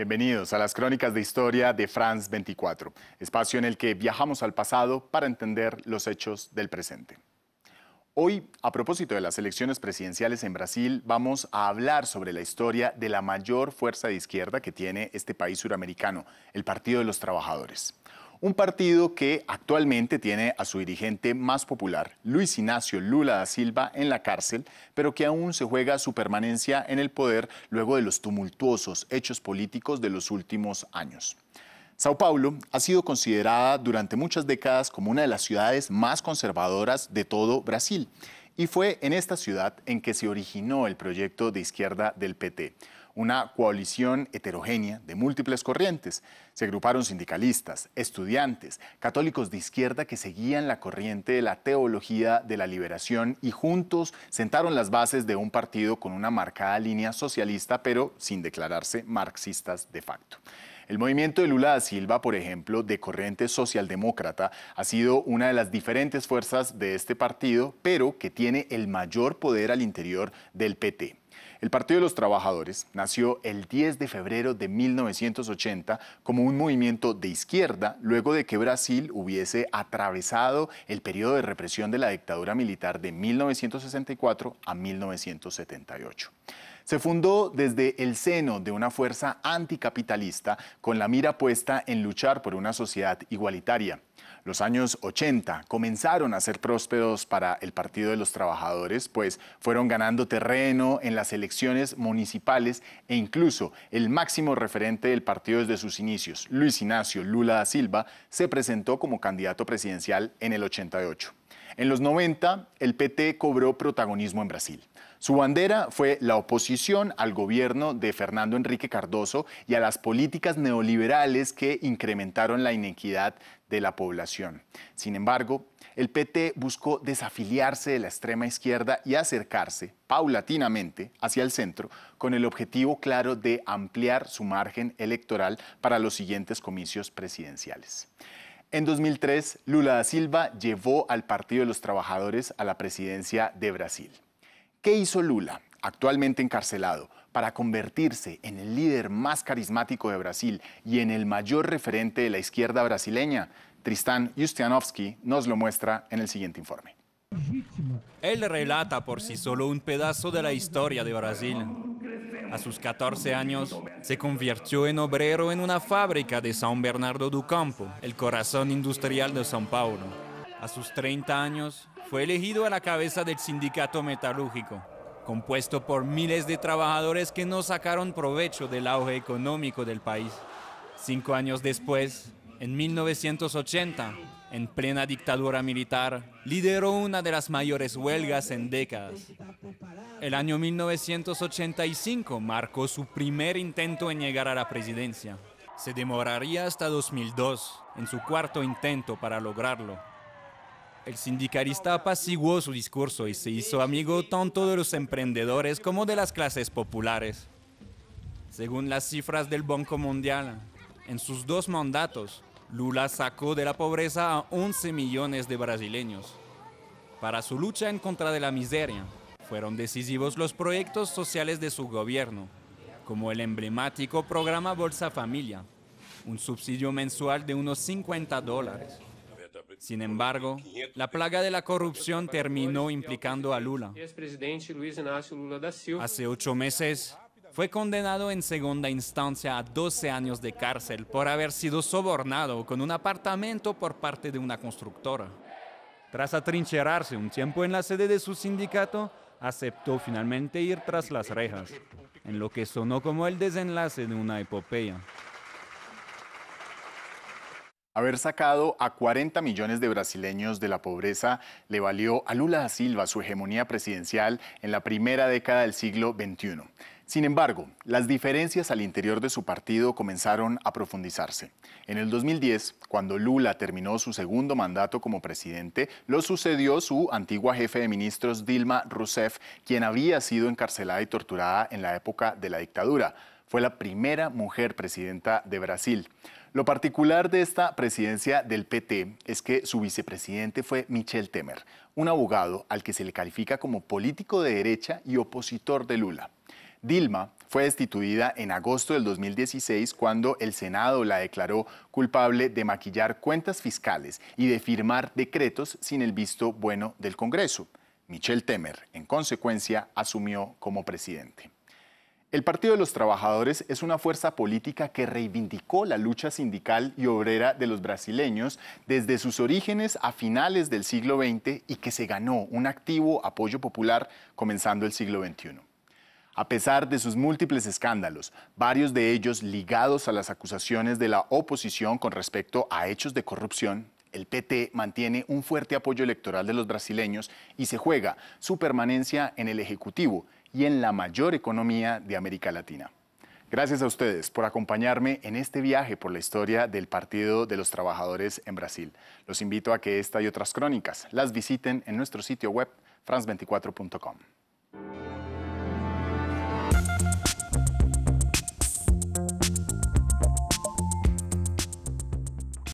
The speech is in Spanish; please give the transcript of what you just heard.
Bienvenidos a las crónicas de historia de France 24, espacio en el que viajamos al pasado para entender los hechos del presente. Hoy, a propósito de las elecciones presidenciales en Brasil, vamos a hablar sobre la historia de la mayor fuerza de izquierda que tiene este país suramericano, el Partido de los Trabajadores un partido que actualmente tiene a su dirigente más popular, Luis Ignacio Lula da Silva, en la cárcel, pero que aún se juega su permanencia en el poder luego de los tumultuosos hechos políticos de los últimos años. Sao Paulo ha sido considerada durante muchas décadas como una de las ciudades más conservadoras de todo Brasil y fue en esta ciudad en que se originó el proyecto de izquierda del PT una coalición heterogénea de múltiples corrientes. Se agruparon sindicalistas, estudiantes, católicos de izquierda que seguían la corriente de la teología de la liberación y juntos sentaron las bases de un partido con una marcada línea socialista, pero sin declararse marxistas de facto. El movimiento de Lula da Silva, por ejemplo, de corriente socialdemócrata, ha sido una de las diferentes fuerzas de este partido, pero que tiene el mayor poder al interior del PT. El Partido de los Trabajadores nació el 10 de febrero de 1980 como un movimiento de izquierda luego de que Brasil hubiese atravesado el periodo de represión de la dictadura militar de 1964 a 1978. Se fundó desde el seno de una fuerza anticapitalista con la mira puesta en luchar por una sociedad igualitaria. Los años 80 comenzaron a ser prósperos para el Partido de los Trabajadores, pues fueron ganando terreno en las elecciones municipales e incluso el máximo referente del partido desde sus inicios, Luis Ignacio Lula da Silva, se presentó como candidato presidencial en el 88. En los 90, el PT cobró protagonismo en Brasil. Su bandera fue la oposición al gobierno de Fernando Enrique Cardoso y a las políticas neoliberales que incrementaron la inequidad de la población. Sin embargo, el PT buscó desafiliarse de la extrema izquierda y acercarse paulatinamente hacia el centro con el objetivo claro de ampliar su margen electoral para los siguientes comicios presidenciales. En 2003, Lula da Silva llevó al Partido de los Trabajadores a la presidencia de Brasil. ¿Qué hizo Lula, actualmente encarcelado, para convertirse en el líder más carismático de Brasil y en el mayor referente de la izquierda brasileña? Tristán Justianovsky nos lo muestra en el siguiente informe. Él relata por sí solo un pedazo de la historia de Brasil. A sus 14 años, se convirtió en obrero en una fábrica de San Bernardo do Campo, el corazón industrial de São Paulo. A sus 30 años, fue elegido a la cabeza del sindicato metalúrgico, compuesto por miles de trabajadores que no sacaron provecho del auge económico del país. Cinco años después, en 1980, en plena dictadura militar, lideró una de las mayores huelgas en décadas. El año 1985 marcó su primer intento en llegar a la presidencia. Se demoraría hasta 2002, en su cuarto intento para lograrlo. El sindicalista apaciguó su discurso y se hizo amigo tanto de los emprendedores como de las clases populares. Según las cifras del Banco Mundial, en sus dos mandatos, Lula sacó de la pobreza a 11 millones de brasileños. Para su lucha en contra de la miseria, fueron decisivos los proyectos sociales de su gobierno, como el emblemático programa Bolsa Familia, un subsidio mensual de unos 50 dólares. Sin embargo, la plaga de la corrupción terminó implicando a Lula. Hace ocho meses, fue condenado en segunda instancia a 12 años de cárcel por haber sido sobornado con un apartamento por parte de una constructora. Tras atrincherarse un tiempo en la sede de su sindicato, aceptó finalmente ir tras las rejas, en lo que sonó como el desenlace de una epopeya. Haber sacado a 40 millones de brasileños de la pobreza le valió a Lula da Silva su hegemonía presidencial en la primera década del siglo XXI. Sin embargo, las diferencias al interior de su partido comenzaron a profundizarse. En el 2010, cuando Lula terminó su segundo mandato como presidente, lo sucedió su antigua jefe de ministros Dilma Rousseff, quien había sido encarcelada y torturada en la época de la dictadura. Fue la primera mujer presidenta de Brasil. Lo particular de esta presidencia del PT es que su vicepresidente fue Michel Temer, un abogado al que se le califica como político de derecha y opositor de Lula. Dilma fue destituida en agosto del 2016 cuando el Senado la declaró culpable de maquillar cuentas fiscales y de firmar decretos sin el visto bueno del Congreso. Michel Temer, en consecuencia, asumió como presidente. El Partido de los Trabajadores es una fuerza política que reivindicó la lucha sindical y obrera de los brasileños desde sus orígenes a finales del siglo XX y que se ganó un activo apoyo popular comenzando el siglo XXI a pesar de sus múltiples escándalos, varios de ellos ligados a las acusaciones de la oposición con respecto a hechos de corrupción, el PT mantiene un fuerte apoyo electoral de los brasileños y se juega su permanencia en el Ejecutivo y en la mayor economía de América Latina. Gracias a ustedes por acompañarme en este viaje por la historia del Partido de los Trabajadores en Brasil. Los invito a que esta y otras crónicas las visiten en nuestro sitio web france24.com.